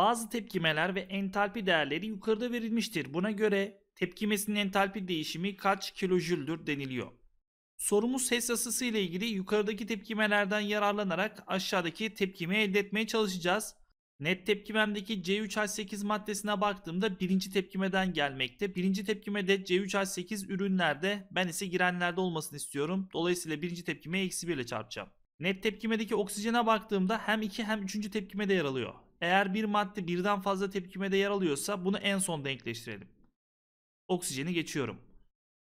Bazı tepkimeler ve entalpi değerleri yukarıda verilmiştir. Buna göre tepkimesinin entalpi değişimi kaç kilojüldür deniliyor. Sorumuz ses yasası ile ilgili yukarıdaki tepkimelerden yararlanarak aşağıdaki tepkimi elde etmeye çalışacağız. Net tepkimemdeki C3H8 maddesine baktığımda birinci tepkimeden gelmekte. Birinci tepkimede C3H8 ürünlerde ben ise girenlerde olmasını istiyorum. Dolayısıyla birinci tepkime eksi 1 ile çarpacağım. Net tepkimedeki oksijene baktığımda hem 2 hem 3. tepkimede yer alıyor. Eğer bir madde birden fazla tepkimede yer alıyorsa bunu en son denkleştirelim. Oksijeni geçiyorum.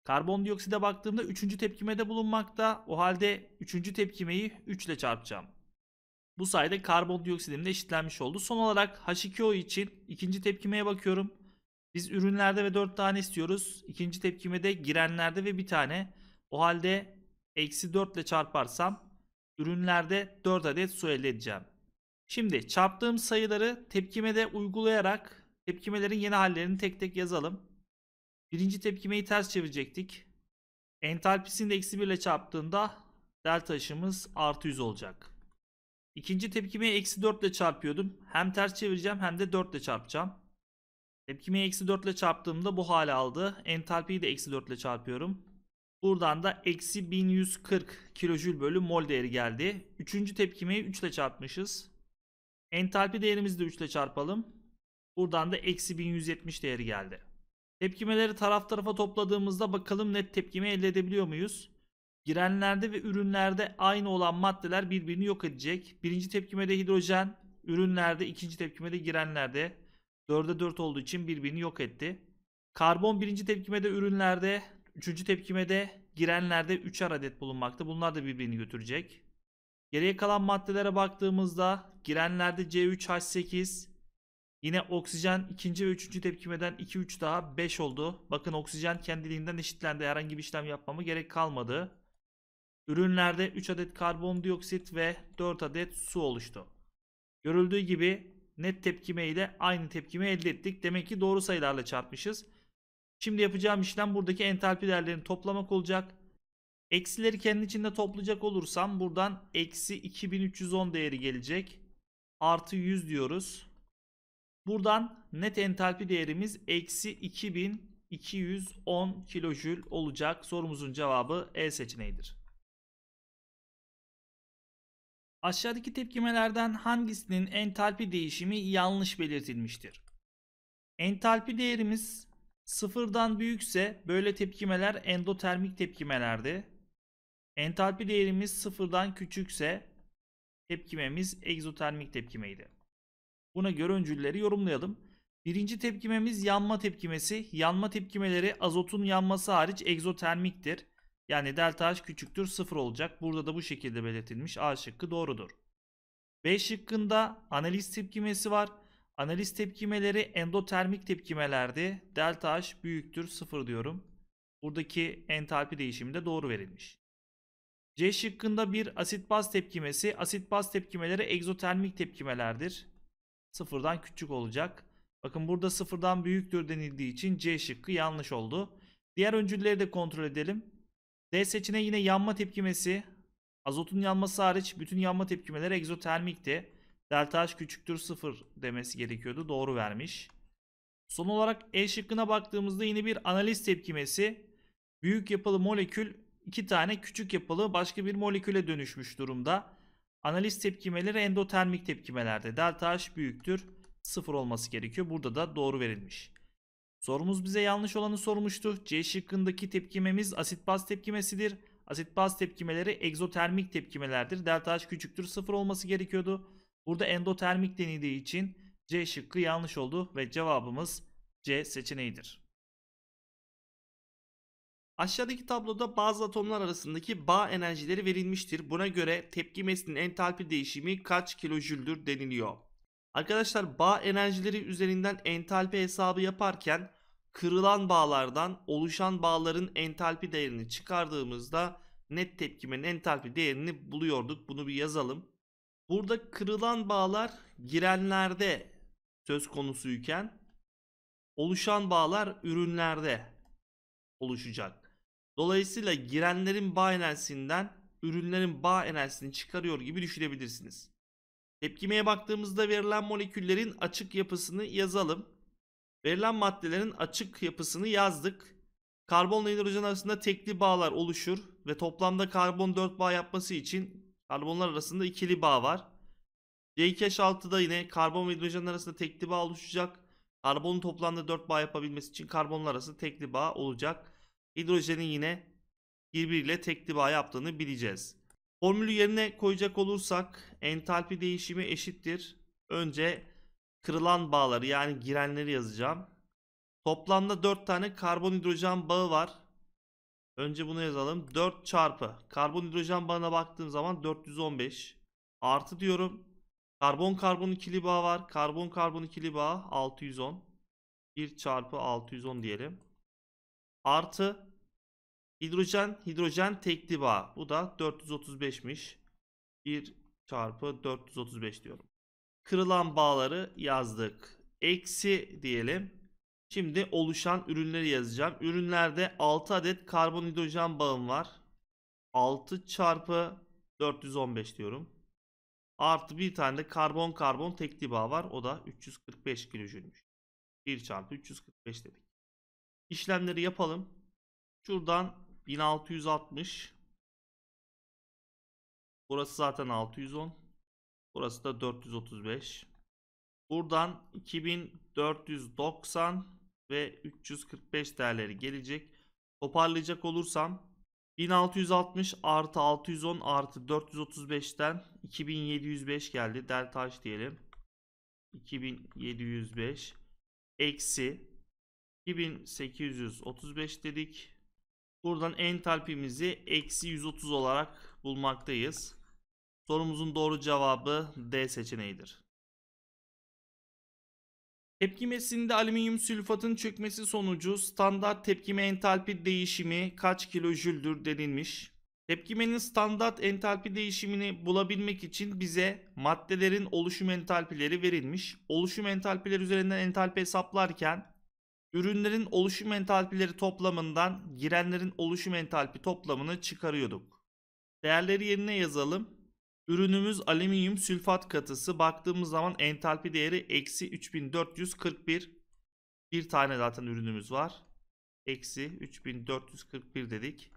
Karbondioksite baktığımda 3. tepkimede bulunmakta. O halde 3. tepkimeyi 3 ile çarpacağım. Bu sayede karbondioksitim de eşitlenmiş oldu. Son olarak H2O için ikinci tepkimeye bakıyorum. Biz ürünlerde ve 4 tane istiyoruz. İkinci tepkimede girenlerde ve bir tane. O halde eksi 4 ile çarparsam ürünlerde 4 adet su elde edeceğim. Şimdi çarptığım sayıları tepkime de uygulayarak tepkimelerin yeni hallerini tek tek yazalım. Birinci tepkimeyi ters çevirecektik. Entalpisini de eksi 1 ile çarptığında delta aşımız artı 100 olacak. İkinci tepkimeyi eksi 4 ile çarpıyordum. Hem ters çevireceğim hem de 4 ile çarpacağım. Tepkimeyi eksi 4 ile çarptığımda bu hale aldı. Entalpiyi de eksi 4 ile çarpıyorum. Buradan da eksi 1140 kilojül bölü mol değeri geldi. Üçüncü tepkimeyi 3 ile çarpmışız. Entalpi değerimizi de 3 ile çarpalım. Buradan da eksi 1170 değeri geldi. Tepkimeleri taraf tarafa topladığımızda bakalım net tepkime elde edebiliyor muyuz? Girenlerde ve ürünlerde aynı olan maddeler birbirini yok edecek. Birinci tepkimede hidrojen, ürünlerde, ikinci tepkimede girenlerde 4'e 4 olduğu için birbirini yok etti. Karbon birinci tepkimede ürünlerde, üçüncü tepkimede girenlerde 3'er adet bulunmakta. Bunlar da birbirini götürecek. Geriye kalan maddelere baktığımızda girenlerde C3H8 yine oksijen ikinci ve üçüncü tepkimeden 2-3 daha 5 oldu. Bakın oksijen kendiliğinden eşitlendi. Herhangi bir işlem yapmama gerek kalmadı. Ürünlerde 3 adet karbondioksit ve 4 adet su oluştu. Görüldüğü gibi net tepkime ile aynı tepkime elde ettik. Demek ki doğru sayılarla çarpmışız. Şimdi yapacağım işlem buradaki entalpi değerlerini toplamak olacak. Eksileri kendi içinde toplayacak olursam buradan eksi 2310 değeri gelecek. Artı 100 diyoruz. Buradan net entalpi değerimiz eksi 2210 kilojül olacak. Sorumuzun cevabı E seçeneğidir. Aşağıdaki tepkimelerden hangisinin entalpi değişimi yanlış belirtilmiştir? Entalpi değerimiz sıfırdan büyükse böyle tepkimeler endotermik tepkimelerdi. Entalpi değerimiz sıfırdan küçükse tepkimemiz egzotermik tepkimeydi. Buna göre öncülleri yorumlayalım. Birinci tepkimemiz yanma tepkimesi. Yanma tepkimeleri azotun yanması hariç egzotermiktir. Yani delta H küçüktür sıfır olacak. Burada da bu şekilde belirtilmiş. A şıkkı doğrudur. B şıkkında analiz tepkimesi var. Analiz tepkimeleri endotermik tepkimelerdi. Delta H büyüktür sıfır diyorum. Buradaki entalpi değişimi de doğru verilmiş. C şıkkında bir asit baz tepkimesi. Asit baz tepkimeleri egzotermik tepkimelerdir. Sıfırdan küçük olacak. Bakın burada sıfırdan büyüktür denildiği için C şıkkı yanlış oldu. Diğer öncülleri de kontrol edelim. D seçeneği yine yanma tepkimesi. Azotun yanması hariç bütün yanma tepkimeleri egzotermikti. Delta H küçüktür sıfır demesi gerekiyordu. Doğru vermiş. Son olarak E şıkkına baktığımızda yine bir analiz tepkimesi. Büyük yapılı molekül iki tane küçük yapılı başka bir moleküle dönüşmüş durumda. Analiz tepkimeleri endotermik tepkimelerde. Delta H büyüktür. sıfır olması gerekiyor. Burada da doğru verilmiş. Sorumuz bize yanlış olanı sormuştu. C şıkkındaki tepkimemiz asit baz tepkimesidir. Asit baz tepkimeleri egzotermik tepkimelerdir. Delta H küçüktür sıfır olması gerekiyordu. Burada endotermik denildiği için C şıkkı yanlış oldu ve cevabımız C seçeneğidir. Aşağıdaki tabloda bazı atomlar arasındaki bağ enerjileri verilmiştir. Buna göre tepkimesinin entalpi değişimi kaç kilojüldür deniliyor. Arkadaşlar bağ enerjileri üzerinden entalpi hesabı yaparken kırılan bağlardan oluşan bağların entalpi değerini çıkardığımızda net tepkimenin entalpi değerini buluyorduk. Bunu bir yazalım. Burada kırılan bağlar girenlerde söz konusuyken oluşan bağlar ürünlerde oluşacak. Dolayısıyla girenlerin bağ enerjisinden ürünlerin bağ enerjisini çıkarıyor gibi düşünebilirsiniz. Tepkimeye baktığımızda verilen moleküllerin açık yapısını yazalım. Verilen maddelerin açık yapısını yazdık. Karbonla hidrojen arasında tekli bağlar oluşur ve toplamda karbon 4 bağ yapması için karbonlar arasında ikili bağ var. C2H6'da yine karbon ve hidrojen arasında tekli bağ oluşacak. Karbonun toplamda 4 bağ yapabilmesi için karbonlar arasında tekli bağ olacak hidrojenin yine birbiriyle tekli bağ yaptığını bileceğiz. Formülü yerine koyacak olursak entalpi değişimi eşittir. Önce kırılan bağları yani girenleri yazacağım. Toplamda 4 tane karbon hidrojen bağı var. Önce bunu yazalım. 4 çarpı karbon hidrojen bağına baktığım zaman 415 artı diyorum. Karbon karbon ikili bağ var. Karbon karbon ikili bağ 610. 1 çarpı 610 diyelim. Artı hidrojen hidrojen tekli bağ. Bu da 435'miş. 1 çarpı 435 diyorum. Kırılan bağları yazdık. Eksi diyelim. Şimdi oluşan ürünleri yazacağım. Ürünlerde 6 adet karbon hidrojen bağım var. 6 çarpı 415 diyorum. Artı bir tane de karbon karbon tekli bağ var. O da 345 kilojülmüş. 1 çarpı 345 dedik. İşlemleri yapalım. Şuradan 1660. Burası zaten 610. Burası da 435. Buradan 2490 ve 345 değerleri gelecek. Toparlayacak olursam 1660 artı 610 artı 435'ten 2705 geldi. Delta H diyelim. 2705 eksi 2835 dedik. Buradan entalpimizi eksi 130 olarak bulmaktayız. Sorumuzun doğru cevabı D seçeneğidir. Tepkimesinde alüminyum sülfatın çökmesi sonucu standart tepkime entalpi değişimi kaç kilojüldür denilmiş. Tepkimenin standart entalpi değişimini bulabilmek için bize maddelerin oluşum entalpileri verilmiş. Oluşum entalpileri üzerinden entalpi hesaplarken Ürünlerin oluşum entalpileri toplamından girenlerin oluşum entalpi toplamını çıkarıyorduk. Değerleri yerine yazalım. Ürünümüz alüminyum sülfat katısı. Baktığımız zaman entalpi değeri eksi 3441. Bir tane zaten ürünümüz var. Eksi 3441 dedik.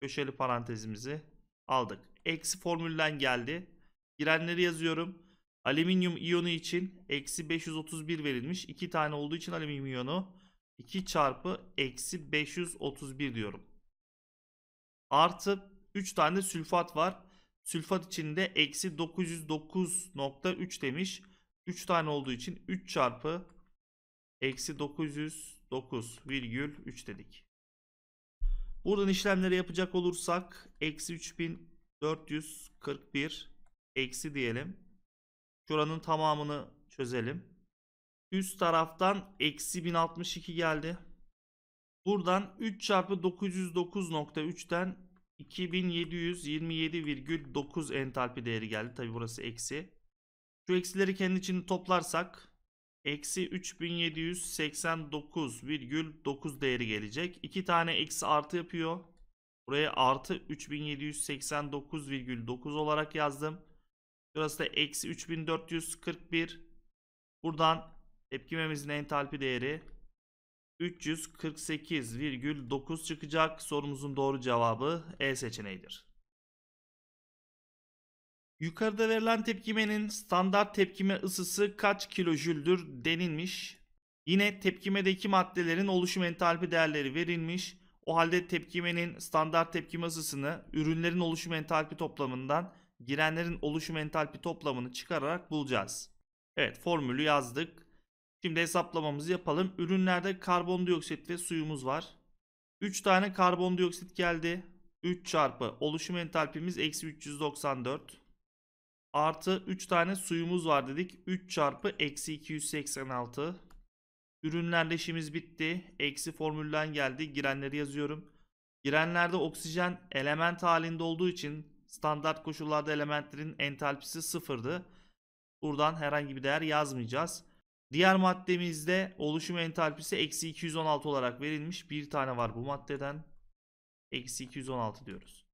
Köşeli parantezimizi aldık. Eksi formülden geldi. Girenleri yazıyorum. Alüminyum iyonu için eksi 531 verilmiş. 2 tane olduğu için alüminyum iyonu 2 çarpı eksi 531 diyorum. Artı 3 tane sülfat var. Sülfat içinde eksi 909.3 demiş. 3 tane olduğu için 3 çarpı eksi 909,3 dedik. Buradan işlemleri yapacak olursak eksi 3441 eksi diyelim. Şuranın tamamını çözelim. Üst taraftan eksi 1062 geldi. Buradan 3 çarpı 909.3'ten 2727,9 entalpi değeri geldi. Tabi burası eksi. Şu eksileri kendi içinde toplarsak eksi 3789,9 değeri gelecek. 2 tane eksi artı yapıyor. Buraya artı 3789,9 olarak yazdım. Burası da eksi 3441. Buradan Tepkimemizin entalpi değeri 348,9 çıkacak. Sorumuzun doğru cevabı E seçeneğidir. Yukarıda verilen tepkimenin standart tepkime ısısı kaç kilojüldür denilmiş. Yine tepkimedeki maddelerin oluşum entalpi değerleri verilmiş. O halde tepkimenin standart tepkime ısısını ürünlerin oluşum entalpi toplamından girenlerin oluşum entalpi toplamını çıkararak bulacağız. Evet formülü yazdık. Şimdi hesaplamamızı yapalım. Ürünlerde karbondioksit ve suyumuz var. 3 tane karbondioksit geldi. 3 çarpı oluşum entalpimiz eksi 394. Artı 3 tane suyumuz var dedik. 3 çarpı eksi 286. işimiz bitti. Eksi formülden geldi. Girenleri yazıyorum. Girenlerde oksijen element halinde olduğu için standart koşullarda elementlerin entalpisi sıfırdı. Buradan herhangi bir değer yazmayacağız. Diğer maddemizde oluşum entalpisi eksi 216 olarak verilmiş. Bir tane var bu maddeden. Eksi 216 diyoruz.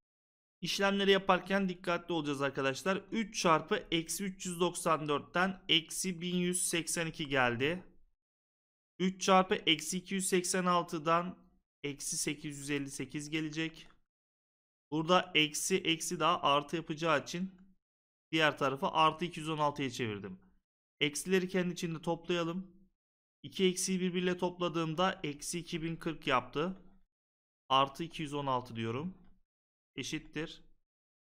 İşlemleri yaparken dikkatli olacağız arkadaşlar. 3 çarpı eksi 394'ten eksi 1182 geldi. 3 çarpı eksi 286'dan eksi 858 gelecek. Burada eksi eksi daha artı yapacağı için diğer tarafı artı 216'ya çevirdim. Eksileri kendi içinde toplayalım. 2 eksiyi birbiriyle topladığımda eksi 2040 yaptı. Artı 216 diyorum. Eşittir.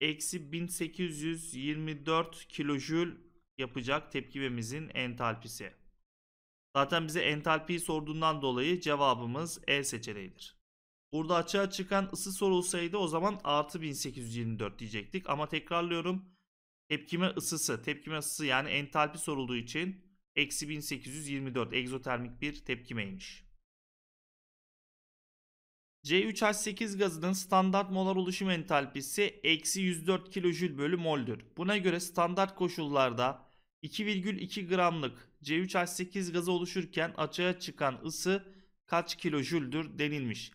Eksi 1824 kilojül yapacak tepkimemizin entalpisi. Zaten bize entalpiyi sorduğundan dolayı cevabımız E seçeneğidir. Burada açığa çıkan ısı sorulsaydı o zaman artı 1824 diyecektik. Ama tekrarlıyorum Tepkime ısısı. Tepkime ısısı yani entalpi sorulduğu için eksi 1824 egzotermik bir tepkimeymiş. C3H8 gazının standart molar oluşum entalpisi eksi 104 kilojül bölü moldür. Buna göre standart koşullarda 2,2 gramlık C3H8 gazı oluşurken açığa çıkan ısı kaç kilojüldür denilmiş.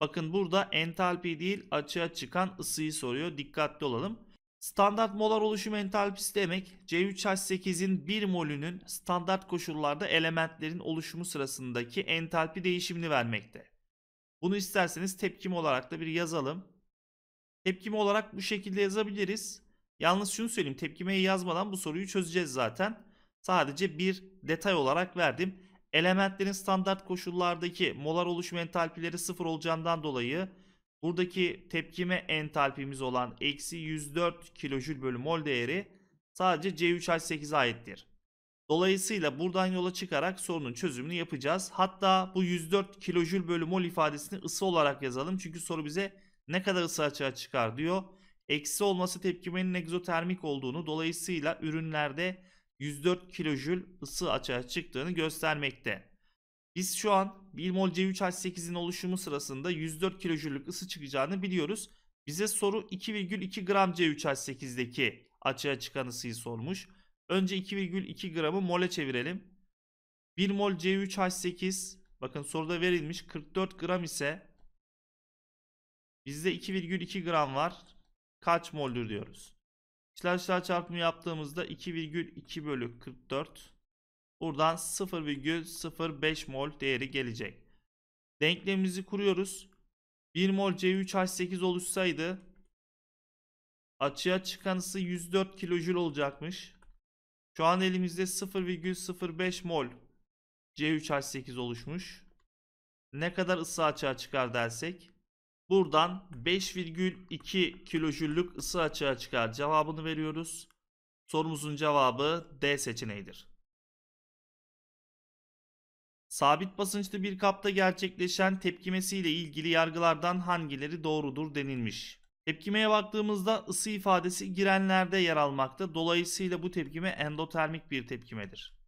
Bakın burada entalpi değil açığa çıkan ısıyı soruyor. Dikkatli olalım. Standart molar oluşum entalpisi demek C3H8'in 1 molünün standart koşullarda elementlerin oluşumu sırasındaki entalpi değişimini vermekte. Bunu isterseniz tepkim olarak da bir yazalım. Tepkim olarak bu şekilde yazabiliriz. Yalnız şunu söyleyeyim tepkimeyi yazmadan bu soruyu çözeceğiz zaten. Sadece bir detay olarak verdim. Elementlerin standart koşullardaki molar oluşum entalpileri sıfır olacağından dolayı Buradaki tepkime entalpimiz olan eksi 104 kilojül bölü mol değeri sadece C3H8'e aittir. Dolayısıyla buradan yola çıkarak sorunun çözümünü yapacağız. Hatta bu 104 kilojül bölü mol ifadesini ısı olarak yazalım. Çünkü soru bize ne kadar ısı açığa çıkar diyor. Eksi olması tepkimenin egzotermik olduğunu dolayısıyla ürünlerde 104 kilojül ısı açığa çıktığını göstermekte. Biz şu an 1 mol C3H8'in oluşumu sırasında 104 kilojüllük ısı çıkacağını biliyoruz. Bize soru 2,2 gram C3H8'deki açığa çıkan ısıyı sormuş. Önce 2,2 gramı mole çevirelim. 1 mol C3H8 bakın soruda verilmiş 44 gram ise bizde 2,2 gram var. Kaç moldür diyoruz. İşler çarpımı yaptığımızda 2,2 bölü 44 Buradan 0,05 mol değeri gelecek. Denklemimizi kuruyoruz. 1 mol C3H8 oluşsaydı açığa çıkan ısı 104 kilojül olacakmış. Şu an elimizde 0,05 mol C3H8 oluşmuş. Ne kadar ısı açığa çıkar dersek buradan 5,2 kilojüllük ısı açığa çıkar cevabını veriyoruz. Sorumuzun cevabı D seçeneğidir. Sabit basınçlı bir kapta gerçekleşen tepkimesiyle ilgili yargılardan hangileri doğrudur denilmiş. Tepkimeye baktığımızda ısı ifadesi girenlerde yer almakta. Dolayısıyla bu tepkime endotermik bir tepkimedir.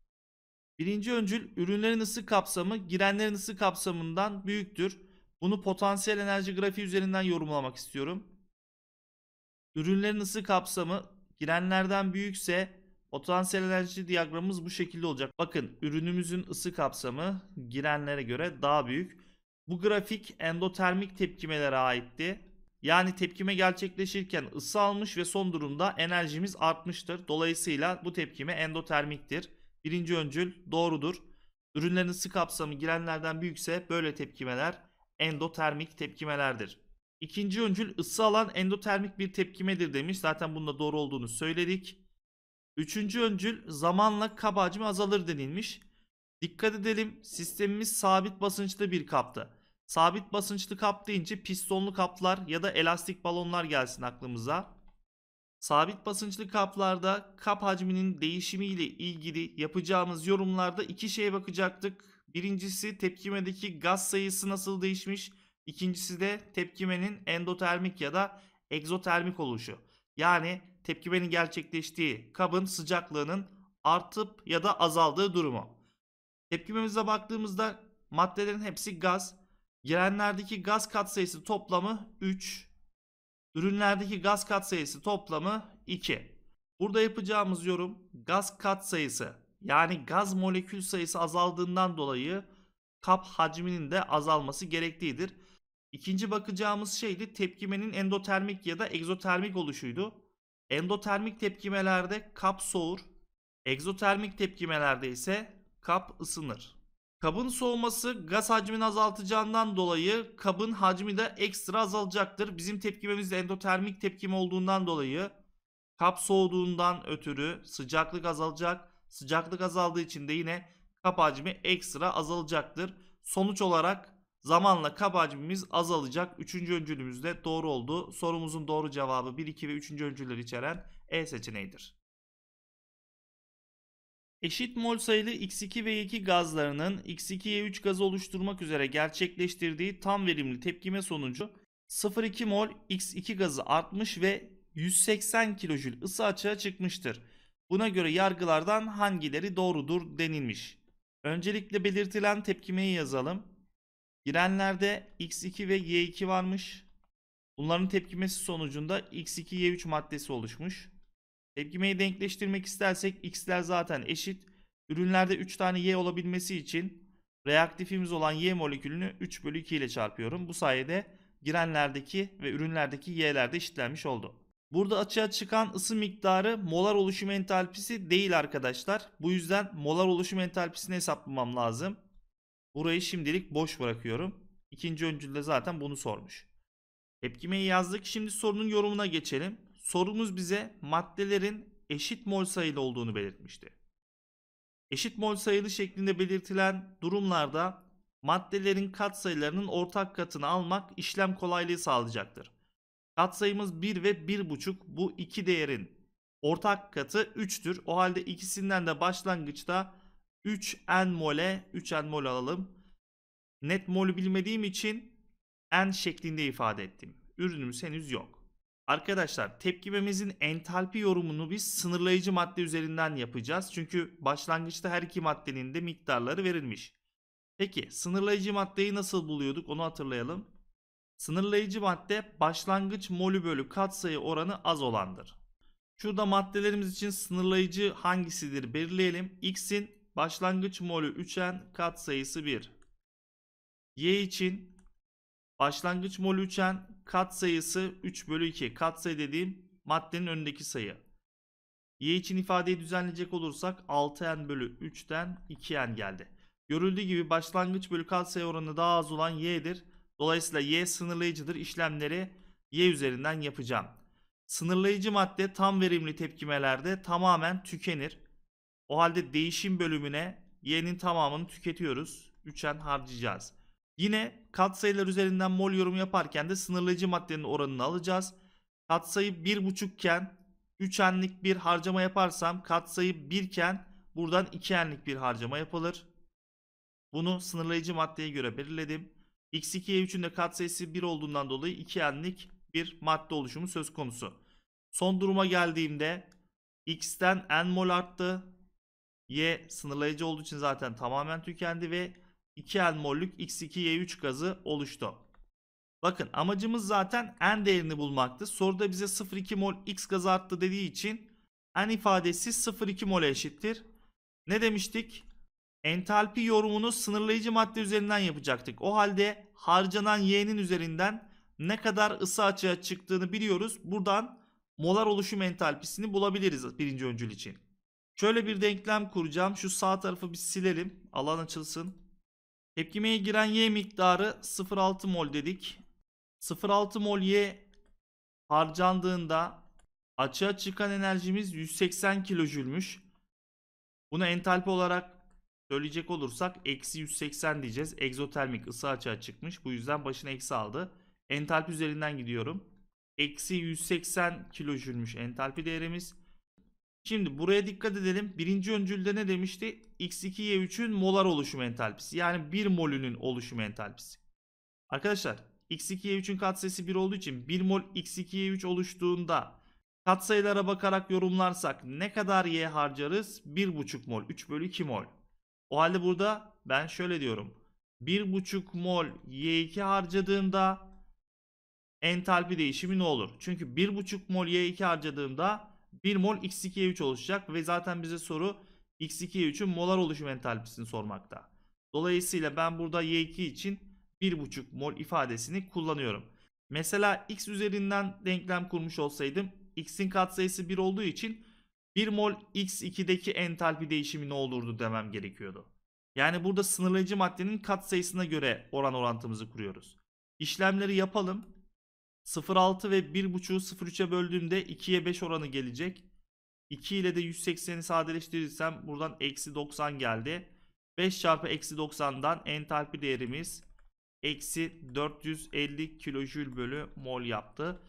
Birinci öncül ürünlerin ısı kapsamı girenlerin ısı kapsamından büyüktür. Bunu potansiyel enerji grafiği üzerinden yorumlamak istiyorum. Ürünlerin ısı kapsamı girenlerden büyükse Potansiyel enerji diyagramımız bu şekilde olacak. Bakın ürünümüzün ısı kapsamı girenlere göre daha büyük. Bu grafik endotermik tepkimelere aitti. Yani tepkime gerçekleşirken ısı almış ve son durumda enerjimiz artmıştır. Dolayısıyla bu tepkime endotermiktir. Birinci öncül doğrudur. Ürünlerin ısı kapsamı girenlerden büyükse böyle tepkimeler endotermik tepkimelerdir. İkinci öncül ısı alan endotermik bir tepkimedir demiş. Zaten bunda doğru olduğunu söyledik. Üçüncü öncül zamanla kap hacmi azalır denilmiş. Dikkat edelim sistemimiz sabit basınçlı bir kaptı. Sabit basınçlı kap deyince pistonlu kaplar ya da elastik balonlar gelsin aklımıza. Sabit basınçlı kaplarda kap hacminin değişimi ile ilgili yapacağımız yorumlarda iki şeye bakacaktık. Birincisi tepkimedeki gaz sayısı nasıl değişmiş. İkincisi de tepkimenin endotermik ya da egzotermik oluşu. Yani tepkimenin gerçekleştiği kabın sıcaklığının artıp ya da azaldığı durumu. Tepkimemize baktığımızda maddelerin hepsi gaz. Girenlerdeki gaz katsayısı toplamı 3. Ürünlerdeki gaz katsayısı toplamı 2. Burada yapacağımız yorum gaz katsayısı yani gaz molekül sayısı azaldığından dolayı kap hacminin de azalması gerektiğidir. İkinci bakacağımız şey de tepkimenin endotermik ya da egzotermik oluşuydu. Endotermik tepkimelerde kap soğur, egzotermik tepkimelerde ise kap ısınır. Kabın soğuması gaz hacmini azaltacağından dolayı kabın hacmi de ekstra azalacaktır. Bizim tepkimemiz de endotermik tepkime olduğundan dolayı kap soğuduğundan ötürü sıcaklık azalacak. Sıcaklık azaldığı için de yine kap hacmi ekstra azalacaktır. Sonuç olarak Zamanla kabacımız azalacak. Üçüncü öncülümüz de doğru oldu. Sorumuzun doğru cevabı 1, 2 ve 3. öncülleri içeren E seçeneğidir. Eşit mol sayılı X2 ve Y2 gazlarının X2Y3 gazı oluşturmak üzere gerçekleştirdiği tam verimli tepkime sonucu 0,2 mol X2 gazı artmış ve 180 kilojül ısı açığa çıkmıştır. Buna göre yargılardan hangileri doğrudur denilmiş. Öncelikle belirtilen tepkimeyi yazalım. Girenlerde X2 ve Y2 varmış. Bunların tepkimesi sonucunda X2 Y3 maddesi oluşmuş. Tepkimeyi denkleştirmek istersek X'ler zaten eşit. Ürünlerde 3 tane Y olabilmesi için reaktifimiz olan Y molekülünü 3 bölü 2 ile çarpıyorum. Bu sayede girenlerdeki ve ürünlerdeki Y'ler de eşitlenmiş oldu. Burada açığa çıkan ısı miktarı molar oluşum entalpisi değil arkadaşlar. Bu yüzden molar oluşum entalpisini hesaplamam lazım. Burayı şimdilik boş bırakıyorum. İkinci de zaten bunu sormuş. Tepkimeyi yazdık. Şimdi sorunun yorumuna geçelim. Sorumuz bize maddelerin eşit mol sayılı olduğunu belirtmişti. Eşit mol sayılı şeklinde belirtilen durumlarda maddelerin katsayılarının ortak katını almak işlem kolaylığı sağlayacaktır. Katsayımız 1 ve 1,5 bu iki değerin ortak katı 3'tür. O halde ikisinden de başlangıçta 3n mole 3n mol alalım. Net mol'u bilmediğim için n şeklinde ifade ettim. Ürünümüz henüz yok. Arkadaşlar tepkimemizin entalpi yorumunu biz sınırlayıcı madde üzerinden yapacağız. Çünkü başlangıçta her iki maddenin de miktarları verilmiş. Peki sınırlayıcı maddeyi nasıl buluyorduk onu hatırlayalım. Sınırlayıcı madde başlangıç molü bölü katsayı oranı az olandır. Şurada maddelerimiz için sınırlayıcı hangisidir belirleyelim. X'in başlangıç molü 3n katsayısı 1. Y için başlangıç molü 3n katsayısı 3 bölü 2. Katsayı dediğim maddenin önündeki sayı. Y için ifadeyi düzenleyecek olursak 6n bölü 3'ten 2n geldi. Görüldüğü gibi başlangıç bölü katsayı oranı daha az olan y'dir. Dolayısıyla y sınırlayıcıdır. İşlemleri y üzerinden yapacağım. Sınırlayıcı madde tam verimli tepkimelerde tamamen tükenir. O halde değişim bölümüne y'nin tamamını tüketiyoruz. 3n harcayacağız. Yine katsayılar üzerinden mol yorum yaparken de sınırlayıcı maddenin oranını alacağız. Katsayı 1,5 iken 3n'lik bir harcama yaparsam katsayı 1 iken buradan 2n'lik bir harcama yapılır. Bunu sınırlayıcı maddeye göre belirledim. X2, Y3'ün de katsayısı 1 olduğundan dolayı 2n'lik bir madde oluşumu söz konusu. Son duruma geldiğimde x'ten n mol arttı, Y sınırlayıcı olduğu için zaten tamamen tükendi ve 2 N mollük X2Y3 gazı oluştu. Bakın amacımız zaten N değerini bulmaktı. Soruda bize 0,2 mol X gazı arttı dediği için N ifadesi 0,2 mole eşittir. Ne demiştik? Entalpi yorumunu sınırlayıcı madde üzerinden yapacaktık. O halde harcanan Y'nin üzerinden ne kadar ısı açığa çıktığını biliyoruz. Buradan molar oluşum entalpisini bulabiliriz birinci öncül için. Şöyle bir denklem kuracağım. Şu sağ tarafı bir silelim. Alan açılsın. Tepkimeye giren Y miktarı 0.6 mol dedik. 0.6 mol Y harcandığında açığa çıkan enerjimiz 180 kilojülmüş. Buna entalpi olarak söyleyecek olursak eksi 180 diyeceğiz. Egzotermik ısı açığa çıkmış. Bu yüzden başına eksi aldı. Entalpi üzerinden gidiyorum. Eksi 180 kilojülmüş entalpi değerimiz. Şimdi buraya dikkat edelim. Birinci öncülde ne demişti? X2Y3'ün molar oluşum entalpisi. Yani 1 molünün oluşum entalpisi. Arkadaşlar X2Y3'ün katsayısı 1 olduğu için 1 mol X2Y3 oluştuğunda katsayılara bakarak yorumlarsak ne kadar Y harcarız? 1,5 mol. 3 bölü 2 mol. O halde burada ben şöyle diyorum. 1,5 mol Y2 harcadığımda entalpi değişimi ne olur? Çünkü 1,5 mol Y2 harcadığımda 1 mol x 2 y 3 oluşacak ve zaten bize soru x 2 y 3'ün molar oluşum entalpisini sormakta. Dolayısıyla ben burada y2 için 1,5 mol ifadesini kullanıyorum. Mesela x üzerinden denklem kurmuş olsaydım x'in katsayısı 1 olduğu için 1 mol x2'deki entalpi değişimi ne olurdu demem gerekiyordu. Yani burada sınırlayıcı maddenin katsayısına göre oran orantımızı kuruyoruz. İşlemleri yapalım. 0.6 ve 1.5'u 0.3'e böldüğümde 2'ye 5 oranı gelecek. 2 ile de 180'i sadeleştirirsem buradan eksi 90 geldi. 5 çarpı eksi 90'dan entalpi değerimiz eksi 450 kilojül bölü mol yaptı.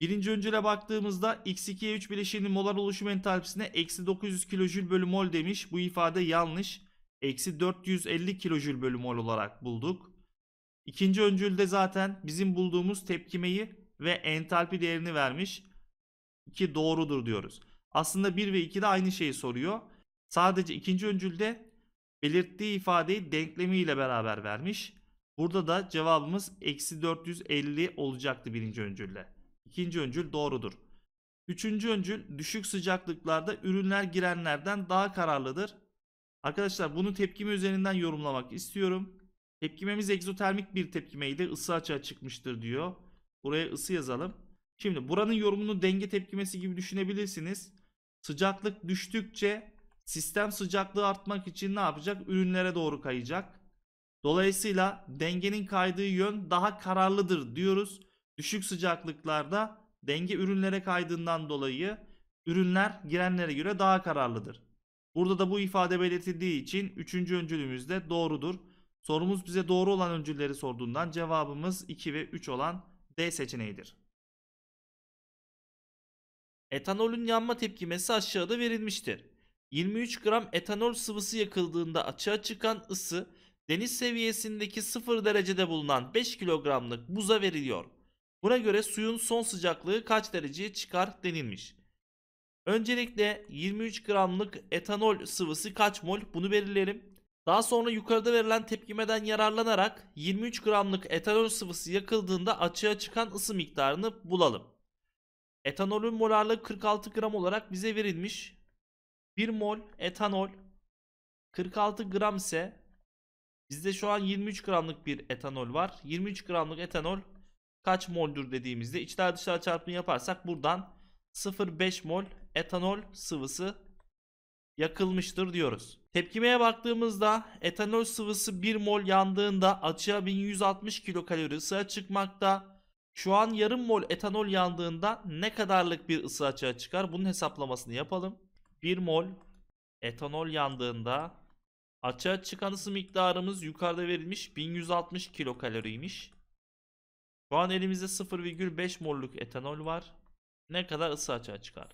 Birinci öncüle baktığımızda X2'ye 3 bileşiğinin molar oluşum entalpisine eksi 900 kilojül bölü mol demiş. Bu ifade yanlış. Eksi 450 kilojül bölü mol olarak bulduk. İkinci öncülde zaten bizim bulduğumuz tepkimeyi ve entalpi değerini vermiş ki doğrudur diyoruz. Aslında 1 ve 2 de aynı şeyi soruyor. Sadece ikinci öncülde belirttiği ifadeyi denklemiyle beraber vermiş. Burada da cevabımız eksi 450 olacaktı birinci öncülle. İkinci öncül doğrudur. Üçüncü öncül düşük sıcaklıklarda ürünler girenlerden daha kararlıdır. Arkadaşlar bunu tepkime üzerinden yorumlamak istiyorum. Tepkimemiz egzotermik bir tepkimeydi. Isı açığa çıkmıştır diyor. Buraya ısı yazalım. Şimdi buranın yorumunu denge tepkimesi gibi düşünebilirsiniz. Sıcaklık düştükçe sistem sıcaklığı artmak için ne yapacak? Ürünlere doğru kayacak. Dolayısıyla dengenin kaydığı yön daha kararlıdır diyoruz. Düşük sıcaklıklarda denge ürünlere kaydığından dolayı ürünler girenlere göre daha kararlıdır. Burada da bu ifade belirtildiği için 3. öncülümüz de doğrudur. Sorumuz bize doğru olan öncülleri sorduğundan cevabımız 2 ve 3 olan D seçeneğidir. Etanolün yanma tepkimesi aşağıda verilmiştir. 23 gram etanol sıvısı yakıldığında açığa çıkan ısı deniz seviyesindeki 0 derecede bulunan 5 kilogramlık buza veriliyor. Buna göre suyun son sıcaklığı kaç dereceye çıkar denilmiş. Öncelikle 23 gramlık etanol sıvısı kaç mol bunu belirleyelim. Daha sonra yukarıda verilen tepkimeden yararlanarak 23 gramlık etanol sıvısı yakıldığında açığa çıkan ısı miktarını bulalım. Etanolün ağırlığı 46 gram olarak bize verilmiş. 1 mol etanol 46 gram ise bizde şu an 23 gramlık bir etanol var. 23 gramlık etanol kaç moldur dediğimizde içler dışlar çarpımı yaparsak buradan 0,5 mol etanol sıvısı yakılmıştır diyoruz. Tepkimeye baktığımızda etanol sıvısı 1 mol yandığında açığa 1160 kilokalori ısı çıkmakta. Şu an yarım mol etanol yandığında ne kadarlık bir ısı açığa çıkar? Bunun hesaplamasını yapalım. 1 mol etanol yandığında açığa çıkan ısı miktarımız yukarıda verilmiş 1160 kilokaloriymiş. Şu an elimizde 0,5 molluk etanol var. Ne kadar ısı açığa çıkar?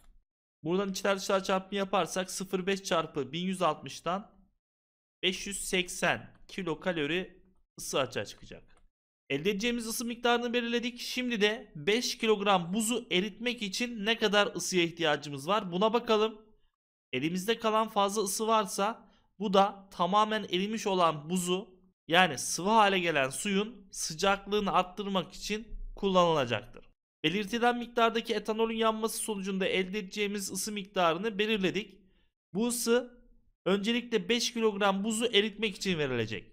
Buradan içler dışlar çarpımı yaparsak 0,5 çarpı 1160'dan 580 kilokalori ısı açığa çıkacak. Elde edeceğimiz ısı miktarını belirledik. Şimdi de 5 kilogram buzu eritmek için ne kadar ısıya ihtiyacımız var? Buna bakalım. Elimizde kalan fazla ısı varsa bu da tamamen erimiş olan buzu yani sıvı hale gelen suyun sıcaklığını arttırmak için kullanılacaktır. Belirtilen miktardaki etanolün yanması sonucunda elde edeceğimiz ısı miktarını belirledik. Bu ısı öncelikle 5 kilogram buzu eritmek için verilecek.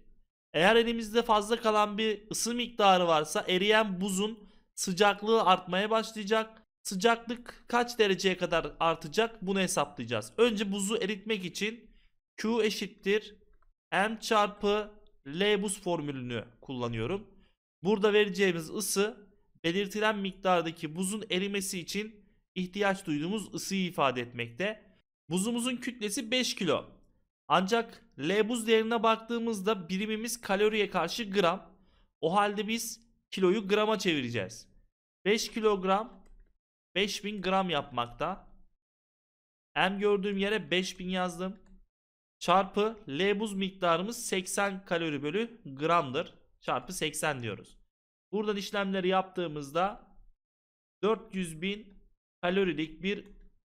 Eğer elimizde fazla kalan bir ısı miktarı varsa eriyen buzun sıcaklığı artmaya başlayacak. Sıcaklık kaç dereceye kadar artacak bunu hesaplayacağız. Önce buzu eritmek için Q eşittir M çarpı L buz formülünü kullanıyorum. Burada vereceğimiz ısı belirtilen miktardaki buzun erimesi için ihtiyaç duyduğumuz ısıyı ifade etmekte. Buzumuzun kütlesi 5 kilo. Ancak L buz değerine baktığımızda birimimiz kaloriye karşı gram. O halde biz kiloyu grama çevireceğiz. 5 kilogram 5000 gram yapmakta. M gördüğüm yere 5000 yazdım. Çarpı L buz miktarımız 80 kalori bölü gramdır. Çarpı 80 diyoruz. Buradan işlemleri yaptığımızda 400 bin kalorilik bir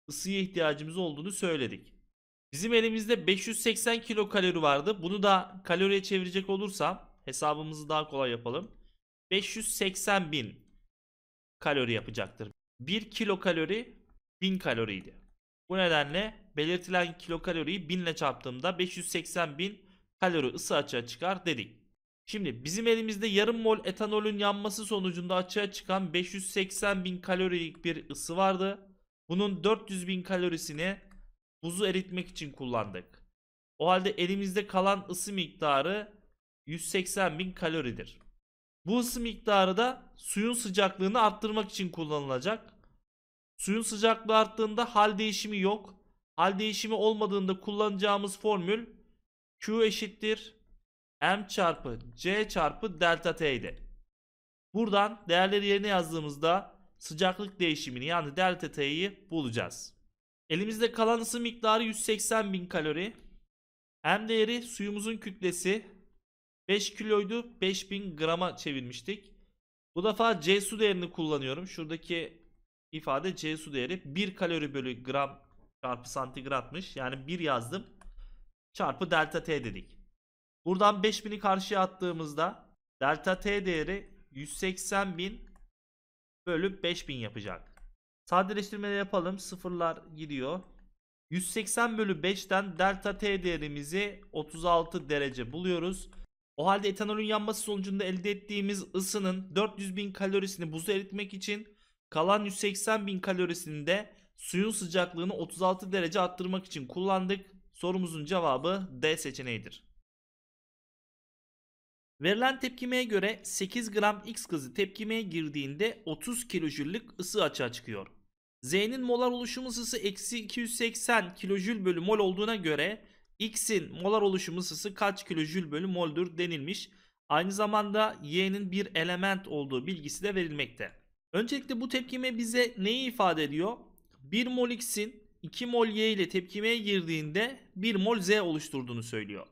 ısıya ihtiyacımız olduğunu söyledik. Bizim elimizde 580 kilokalori vardı. Bunu da kaloriye çevirecek olursam hesabımızı daha kolay yapalım. 580 bin kalori yapacaktır. 1 kilokalori 1000 kaloriydi. Bu nedenle belirtilen kilokaloriyi 1000 ile çarptığımda 580 bin kalori ısı açığa çıkar dedik. Şimdi bizim elimizde yarım mol etanolün yanması sonucunda açığa çıkan 580 bin kalorilik bir ısı vardı. Bunun 400 bin kalorisini buzu eritmek için kullandık. O halde elimizde kalan ısı miktarı 180 bin kaloridir. Bu ısı miktarı da suyun sıcaklığını arttırmak için kullanılacak. Suyun sıcaklığı arttığında hal değişimi yok. Hal değişimi olmadığında kullanacağımız formül Q eşittir m çarpı c çarpı delta t idi. Buradan değerleri yerine yazdığımızda sıcaklık değişimini yani delta t'yi bulacağız. Elimizde kalan ısı miktarı 180 bin kalori. M değeri suyumuzun kütlesi 5 kiloydu 5000 grama çevirmiştik. Bu defa C su değerini kullanıyorum. Şuradaki ifade C su değeri 1 kalori bölü gram çarpı santigratmış. Yani 1 yazdım. Çarpı delta T dedik. Buradan 5000'i karşıya attığımızda delta t değeri 180.000 bölü 5000 yapacak. Sadeleştirmede yapalım. Sıfırlar gidiyor. 180 bölü 5'ten delta t değerimizi 36 derece buluyoruz. O halde etanolün yanması sonucunda elde ettiğimiz ısının 400.000 bin kalorisini buzda eritmek için kalan 180.000 bin kalorisini de suyun sıcaklığını 36 derece arttırmak için kullandık. Sorumuzun cevabı D seçeneğidir. Verilen tepkimeye göre 8 gram X gazı tepkimeye girdiğinde 30 kilojüllük ısı açığa çıkıyor. Z'nin molar oluşum ısısı eksi 280 kilojül bölü mol olduğuna göre X'in molar oluşum ısısı kaç kilojül bölü moldür denilmiş. Aynı zamanda Y'nin bir element olduğu bilgisi de verilmekte. Öncelikle bu tepkime bize neyi ifade ediyor? 1 mol X'in 2 mol Y ile tepkimeye girdiğinde 1 mol Z oluşturduğunu söylüyor.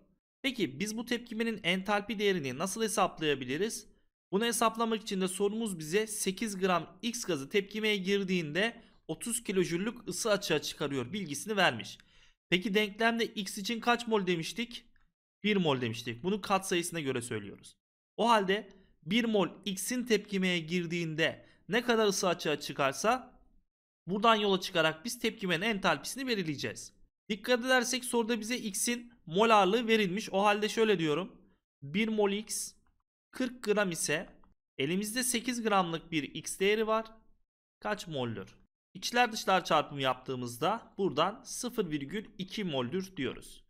Peki biz bu tepkimenin entalpi değerini nasıl hesaplayabiliriz? Bunu hesaplamak için de sorumuz bize 8 gram X gazı tepkimeye girdiğinde 30 kilojüllük ısı açığa çıkarıyor bilgisini vermiş. Peki denklemde X için kaç mol demiştik? 1 mol demiştik. Bunu kat katsayısına göre söylüyoruz. O halde 1 mol X'in tepkimeye girdiğinde ne kadar ısı açığa çıkarsa buradan yola çıkarak biz tepkimenin entalpisini belirleyeceğiz. Dikkat edersek soruda bize x'in mol ağırlığı verilmiş. O halde şöyle diyorum. 1 mol x 40 gram ise elimizde 8 gramlık bir x değeri var. Kaç moldür? İçler dışlar çarpımı yaptığımızda buradan 0,2 moldür diyoruz.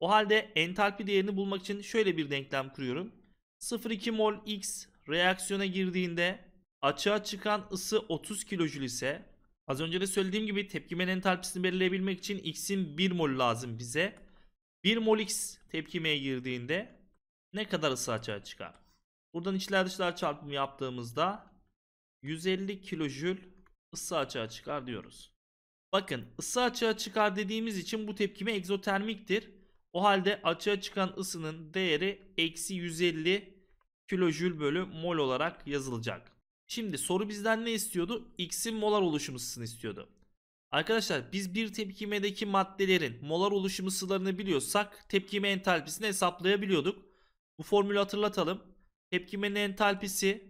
O halde entalpi değerini bulmak için şöyle bir denklem kuruyorum. 0,2 mol x reaksiyona girdiğinde açığa çıkan ısı 30 kilojül ise Az önce de söylediğim gibi tepkimenin entalpisini belirleyebilmek için x'in 1 mol lazım bize. 1 mol x tepkimeye girdiğinde ne kadar ısı açığa çıkar? Buradan içler dışlar çarpımı yaptığımızda 150 kilojül ısı açığa çıkar diyoruz. Bakın ısı açığa çıkar dediğimiz için bu tepkime egzotermiktir. O halde açığa çıkan ısının değeri eksi 150 kilojül bölü mol olarak yazılacak. Şimdi soru bizden ne istiyordu? X'in molar oluşum ısısını istiyordu. Arkadaşlar biz bir tepkimedeki maddelerin molar oluşum ısılarını biliyorsak tepkime entalpisini hesaplayabiliyorduk. Bu formülü hatırlatalım. Tepkimenin entalpisi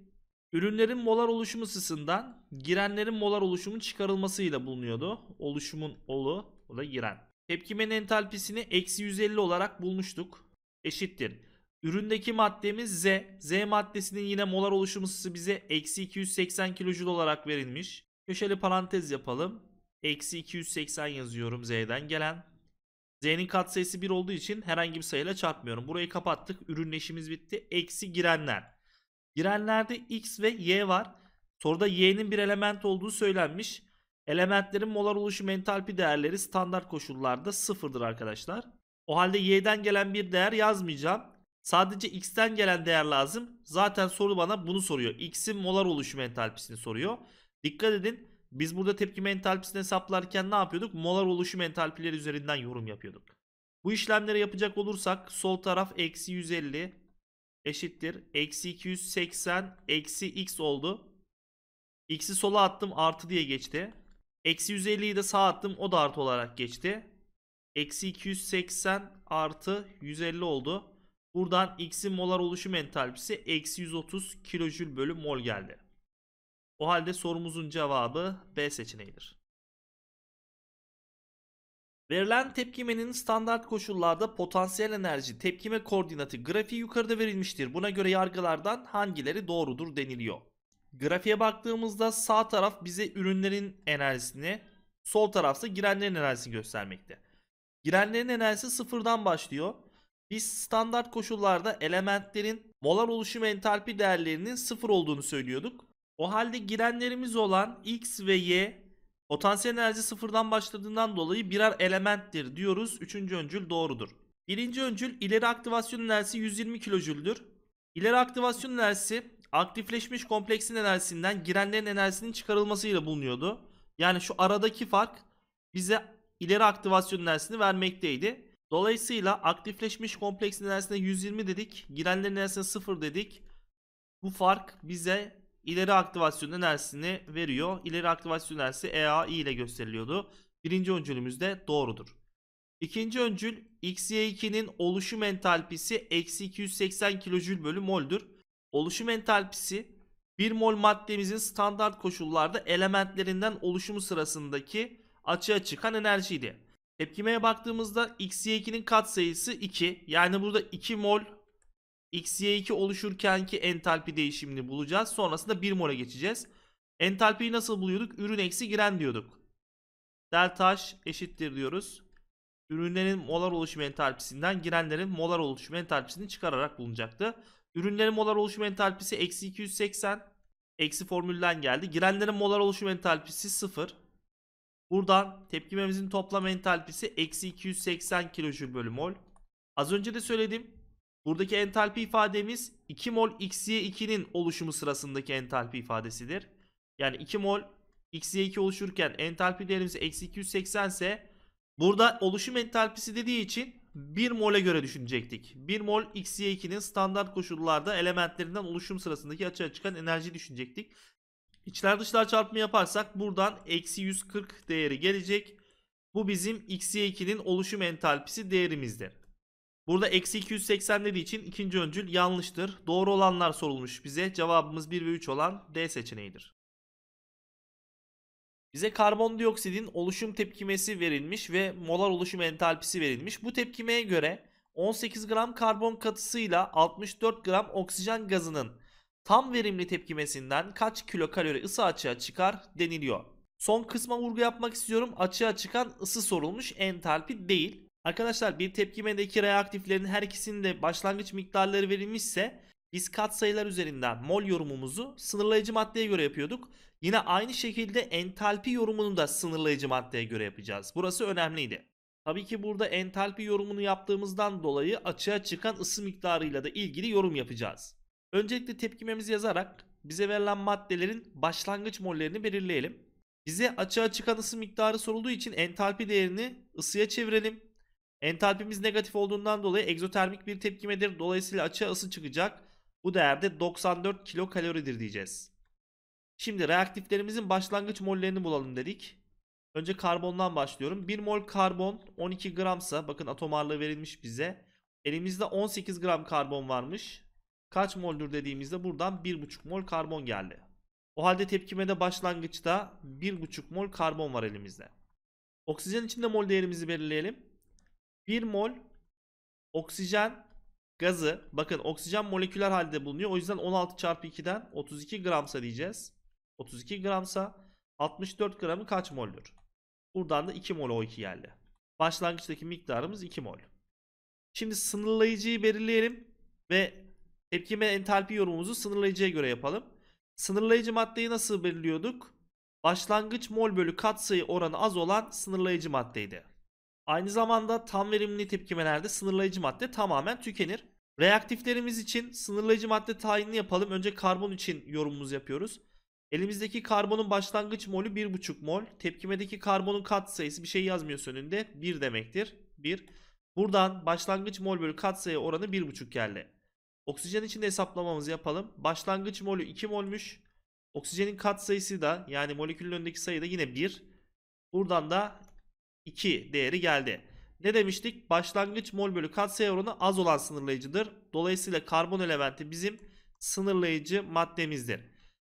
ürünlerin molar oluşum ısısından girenlerin molar oluşumun çıkarılmasıyla bulunuyordu. Oluşumun olu o da giren. Tepkimenin entalpisini eksi 150 olarak bulmuştuk. Eşittir. Üründeki maddemiz Z. Z maddesinin yine molar oluşum ısısı bize eksi 280 kilojul olarak verilmiş. Köşeli parantez yapalım. Eksi 280 yazıyorum Z'den gelen. Z'nin katsayısı 1 olduğu için herhangi bir sayıyla çarpmıyorum. Burayı kapattık. Ürünleşimiz bitti. Eksi girenler. Girenlerde X ve Y var. Soruda Y'nin bir element olduğu söylenmiş. Elementlerin molar oluşum entalpi değerleri standart koşullarda sıfırdır arkadaşlar. O halde Y'den gelen bir değer yazmayacağım. Sadece x'ten gelen değer lazım. Zaten soru bana bunu soruyor. X'in molar oluşum entalpisini soruyor. Dikkat edin biz burada tepkime entalpisini hesaplarken ne yapıyorduk? Molar oluşum entalpileri üzerinden yorum yapıyorduk. Bu işlemleri yapacak olursak sol taraf eksi 150 eşittir. Eksi 280 eksi x oldu. X'i sola attım artı diye geçti. Eksi 150'yi de sağa attım o da artı olarak geçti. Eksi 280 artı 150 oldu. Buradan X'in molar oluşum entalpisi eksi 130 kilojül bölü mol geldi. O halde sorumuzun cevabı B seçeneğidir. Verilen tepkimenin standart koşullarda potansiyel enerji tepkime koordinatı grafiği yukarıda verilmiştir. Buna göre yargılardan hangileri doğrudur deniliyor. Grafiğe baktığımızda sağ taraf bize ürünlerin enerjisini, sol tarafsa girenlerin enerjisini göstermekte. Girenlerin enerjisi sıfırdan başlıyor. Biz standart koşullarda elementlerin molar oluşum entalpi değerlerinin sıfır olduğunu söylüyorduk. O halde girenlerimiz olan X ve Y potansiyel enerji sıfırdan başladığından dolayı birer elementtir diyoruz. Üçüncü öncül doğrudur. Birinci öncül ileri aktivasyon enerjisi 120 kilojüldür. İleri aktivasyon enerjisi aktifleşmiş kompleksin enerjisinden girenlerin enerjisinin çıkarılmasıyla bulunuyordu. Yani şu aradaki fark bize ileri aktivasyon enerjisini vermekteydi. Dolayısıyla aktifleşmiş kompleksin enerjisine 120 dedik. Girenlerin enerjisine 0 dedik. Bu fark bize ileri aktivasyon enerjisini veriyor. İleri aktivasyon enerjisi EAI ile gösteriliyordu. Birinci öncülümüz de doğrudur. İkinci öncül XY2'nin oluşum entalpisi eksi 280 kilojül bölü moldür. Oluşum entalpisi 1 mol maddemizin standart koşullarda elementlerinden oluşumu sırasındaki açığa çıkan enerjiydi. Tepkimeye baktığımızda xy2'nin katsayısı 2. Yani burada 2 mol xy2 oluşurkenki entalpi değişimini bulacağız. Sonrasında 1 mole geçeceğiz. Entalpiyi nasıl buluyorduk? Ürün eksi giren diyorduk. Delta H eşittir diyoruz. Ürünlerin molar oluşum entalpisinden girenlerin molar oluşum entalpisini çıkararak bulunacaktı. Ürünlerin molar oluşum entalpisi eksi 280. Eksi formülden geldi. Girenlerin molar oluşum entalpisi 0. Buradan tepkimemizin toplam entalpisi eksi 280 kilojül bölü mol. Az önce de söyledim. Buradaki entalpi ifademiz 2 mol xy2'nin oluşumu sırasındaki entalpi ifadesidir. Yani 2 mol xy2 oluşurken entalpi değerimiz eksi 280 ise burada oluşum entalpisi dediği için 1 mole göre düşünecektik. 1 mol xy2'nin standart koşullarda elementlerinden oluşum sırasındaki açığa çıkan enerji düşünecektik. İçler dışlar çarpımı yaparsak buradan eksi 140 değeri gelecek. Bu bizim x2'nin oluşum entalpisi değerimizdir. Burada eksi 280 dediği için ikinci öncül yanlıştır. Doğru olanlar sorulmuş bize. Cevabımız 1 ve 3 olan D seçeneğidir. Bize karbondioksidin oluşum tepkimesi verilmiş ve molar oluşum entalpisi verilmiş. Bu tepkimeye göre 18 gram karbon katısıyla 64 gram oksijen gazının tam verimli tepkimesinden kaç kilokalori ısı açığa çıkar deniliyor. Son kısma vurgu yapmak istiyorum. Açığa çıkan ısı sorulmuş entalpi değil. Arkadaşlar bir tepkimedeki reaktiflerin her ikisinin de başlangıç miktarları verilmişse biz katsayılar üzerinden mol yorumumuzu sınırlayıcı maddeye göre yapıyorduk. Yine aynı şekilde entalpi yorumunu da sınırlayıcı maddeye göre yapacağız. Burası önemliydi. Tabii ki burada entalpi yorumunu yaptığımızdan dolayı açığa çıkan ısı miktarıyla da ilgili yorum yapacağız. Öncelikle tepkimemizi yazarak bize verilen maddelerin başlangıç mollerini belirleyelim. Bize açığa çıkan ısı miktarı sorulduğu için entalpi değerini ısıya çevirelim. Entalpimiz negatif olduğundan dolayı egzotermik bir tepkimedir. Dolayısıyla açığa ısı çıkacak. Bu değerde 94 kilokaloridir diyeceğiz. Şimdi reaktiflerimizin başlangıç mollerini bulalım dedik. Önce karbondan başlıyorum. 1 mol karbon 12 gramsa bakın atomarlığı verilmiş bize. Elimizde 18 gram karbon varmış kaç moldur dediğimizde buradan 1,5 mol karbon geldi. O halde tepkimede başlangıçta 1,5 mol karbon var elimizde. Oksijen için de mol değerimizi belirleyelim. 1 mol oksijen gazı bakın oksijen moleküler halde bulunuyor. O yüzden 16 çarpı 2'den 32 gramsa diyeceğiz. 32 gramsa 64 gramı kaç moldur? Buradan da 2 mol O2 geldi. Başlangıçtaki miktarımız 2 mol. Şimdi sınırlayıcıyı belirleyelim ve Tepkime entalpi yorumumuzu sınırlayıcıya göre yapalım. Sınırlayıcı maddeyi nasıl belirliyorduk? Başlangıç mol bölü katsayı oranı az olan sınırlayıcı maddeydi. Aynı zamanda tam verimli tepkimelerde sınırlayıcı madde tamamen tükenir. Reaktiflerimiz için sınırlayıcı madde tayinini yapalım. Önce karbon için yorumumuzu yapıyoruz. Elimizdeki karbonun başlangıç molü 1,5 mol. Tepkimedeki karbonun katsayısı bir şey yazmıyor önünde 1 demektir. 1. Buradan başlangıç mol bölü katsayı oranı 1,5 geldi. Oksijen için de hesaplamamızı yapalım. Başlangıç molü 2 molmüş. Oksijenin kat sayısı da yani molekülün önündeki sayı da yine 1. Buradan da 2 değeri geldi. Ne demiştik? Başlangıç mol bölü kat sayı oranı az olan sınırlayıcıdır. Dolayısıyla karbon elementi bizim sınırlayıcı maddemizdir.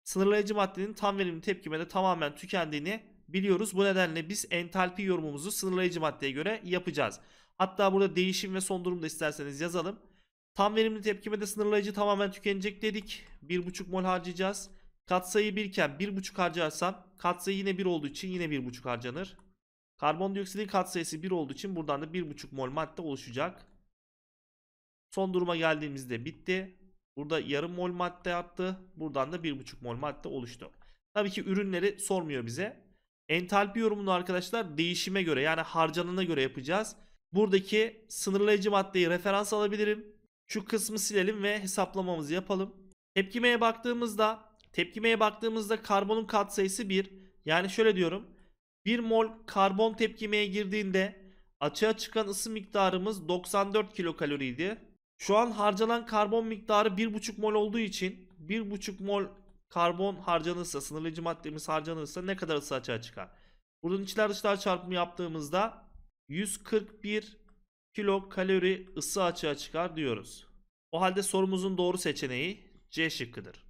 Sınırlayıcı maddenin tam verimli tepkimede tamamen tükendiğini biliyoruz. Bu nedenle biz entalpi yorumumuzu sınırlayıcı maddeye göre yapacağız. Hatta burada değişim ve son durum da isterseniz yazalım. Tam verimli tepkime de sınırlayıcı tamamen tükenecek dedik. 1.5 mol harcayacağız. Katsayı 1 iken 1.5 harcarsam katsayı yine 1 olduğu için yine 1.5 harcanır. Karbondioksidin katsayısı 1 olduğu için buradan da 1.5 mol madde oluşacak. Son duruma geldiğimizde bitti. Burada yarım mol madde arttı. Buradan da 1.5 mol madde oluştu. Tabii ki ürünleri sormuyor bize. Entalpi yorumunu arkadaşlar değişime göre yani harcanana göre yapacağız. Buradaki sınırlayıcı maddeyi referans alabilirim. Şu kısmı silelim ve hesaplamamızı yapalım. Tepkimeye baktığımızda tepkimeye baktığımızda karbonun katsayısı 1. Yani şöyle diyorum. 1 mol karbon tepkimeye girdiğinde açığa çıkan ısı miktarımız 94 kilokaloriydi. Şu an harcanan karbon miktarı 1,5 mol olduğu için 1,5 mol karbon harcanırsa, sınırlayıcı maddemiz harcanırsa ne kadar ısı açığa çıkar? Buradan içler dışlar çarpımı yaptığımızda 141 kilo kalori ısı açığa çıkar diyoruz. O halde sorumuzun doğru seçeneği C şıkkıdır.